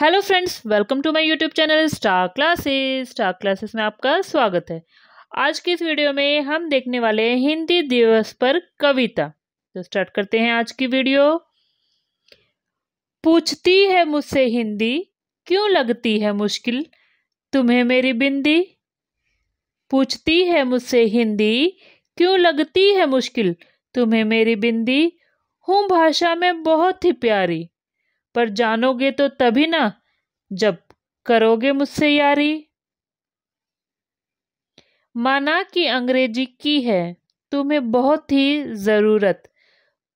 hello friends welcome to my YouTube channel star classes star classes में आपका स्वागत है आज की इस वीडियो में हम देखने वाले हैं हिंदी दिवस पर कविता तो स्टार्ट करते हैं आज की वीडियो पूछती है मुझसे हिंदी क्यों लगती है मुश्किल तुम्हें मेरी बिंदी पूछती है मुझसे हिंदी क्यों लगती है मुश्किल तुम्हें मेरी बिंदी हूँ भाषा में बहुत ही प्यारी पर जानोगे तो तभी ना जब करोगे मुझसे यारी माना कि अंग्रेजी की है तुम्हें बहुत ही ज़रूरत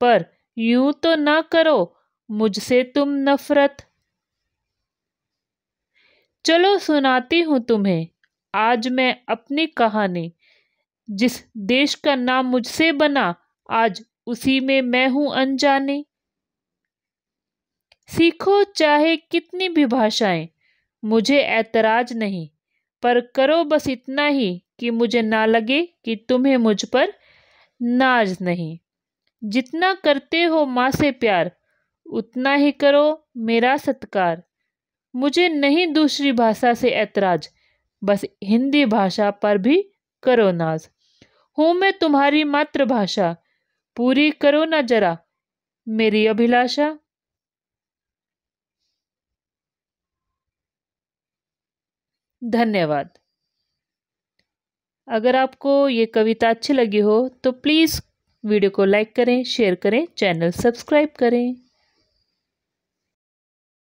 पर यूं तो ना करो मुझसे तुम नफरत चलो सुनाती हूँ तुम्हें आज मैं अपनी कहानी जिस देश का नाम मुझसे बना आज उसी में मैं हूं अनजानी सीखो चाहे कितनी भी भाषाएं मुझे ऐतराज नहीं पर करो बस इतना ही कि मुझे ना लगे कि तुम्हें मुझ पर नाज नहीं जितना करते हो माँ से प्यार उतना ही करो मेरा सत्कार मुझे नहीं दूसरी भाषा से ऐतराज बस हिंदी भाषा पर भी करो नाज हूँ मैं तुम्हारी मातृभाषा पूरी करो ना जरा मेरी अभिलाषा धन्यवाद अगर आपको ये कविता अच्छी लगी हो तो प्लीज़ वीडियो को लाइक करें शेयर करें चैनल सब्सक्राइब करें